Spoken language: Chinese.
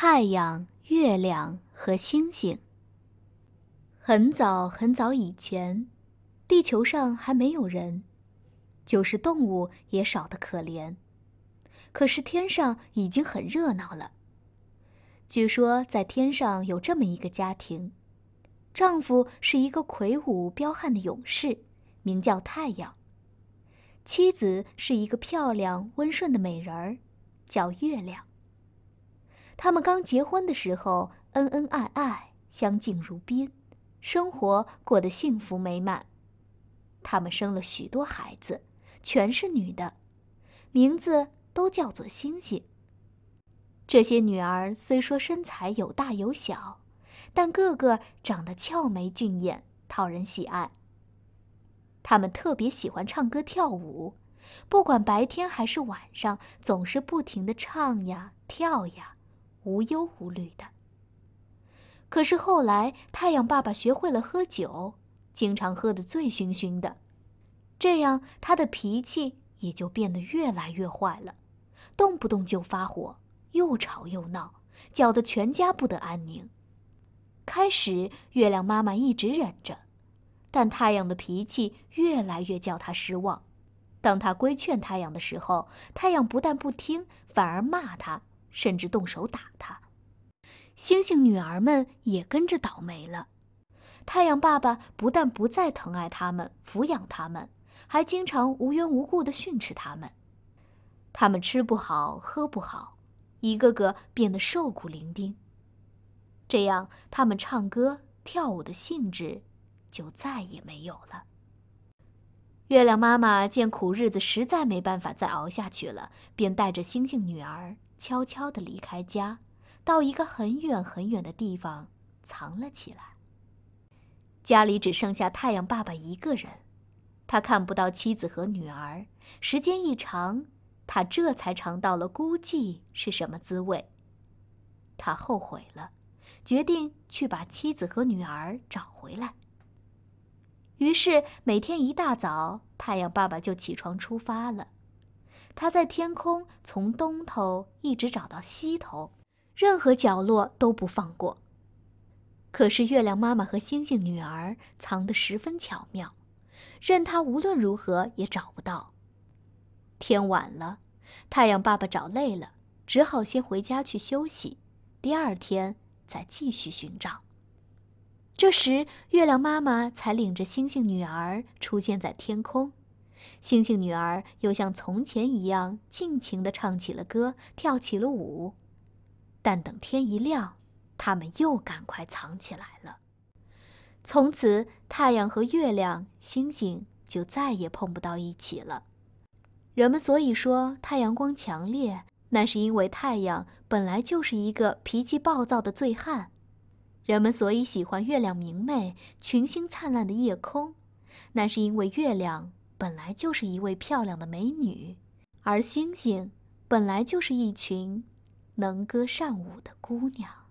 太阳、月亮和星星。很早很早以前，地球上还没有人，就是动物也少得可怜。可是天上已经很热闹了。据说在天上有这么一个家庭，丈夫是一个魁梧彪悍的勇士，名叫太阳；妻子是一个漂亮温顺的美人儿，叫月亮。他们刚结婚的时候，恩恩爱爱，相敬如宾，生活过得幸福美满。他们生了许多孩子，全是女的，名字都叫做星星。这些女儿虽说身材有大有小，但个个长得俏眉俊眼，讨人喜爱。她们特别喜欢唱歌跳舞，不管白天还是晚上，总是不停的唱呀跳呀。无忧无虑的。可是后来，太阳爸爸学会了喝酒，经常喝得醉醺醺的，这样他的脾气也就变得越来越坏了，动不动就发火，又吵又闹，搅得全家不得安宁。开始，月亮妈妈一直忍着，但太阳的脾气越来越叫她失望。当她规劝太阳的时候，太阳不但不听，反而骂她。甚至动手打他，星星女儿们也跟着倒霉了。太阳爸爸不但不再疼爱他们、抚养他们，还经常无缘无故的训斥他们。他们吃不好喝不好，一个个变得瘦骨伶仃。这样，他们唱歌跳舞的兴致就再也没有了。月亮妈妈见苦日子实在没办法再熬下去了，便带着星星女儿。悄悄地离开家，到一个很远很远的地方藏了起来。家里只剩下太阳爸爸一个人，他看不到妻子和女儿。时间一长，他这才尝到了孤寂是什么滋味。他后悔了，决定去把妻子和女儿找回来。于是每天一大早，太阳爸爸就起床出发了。他在天空从东头一直找到西头，任何角落都不放过。可是月亮妈妈和星星女儿藏得十分巧妙，任他无论如何也找不到。天晚了，太阳爸爸找累了，只好先回家去休息，第二天再继续寻找。这时，月亮妈妈才领着星星女儿出现在天空。星星女儿又像从前一样尽情地唱起了歌，跳起了舞，但等天一亮，他们又赶快藏起来了。从此，太阳和月亮、星星就再也碰不到一起了。人们所以说太阳光强烈，那是因为太阳本来就是一个脾气暴躁的醉汉；人们所以喜欢月亮明媚、群星灿烂的夜空，那是因为月亮。本来就是一位漂亮的美女，而星星本来就是一群能歌善舞的姑娘。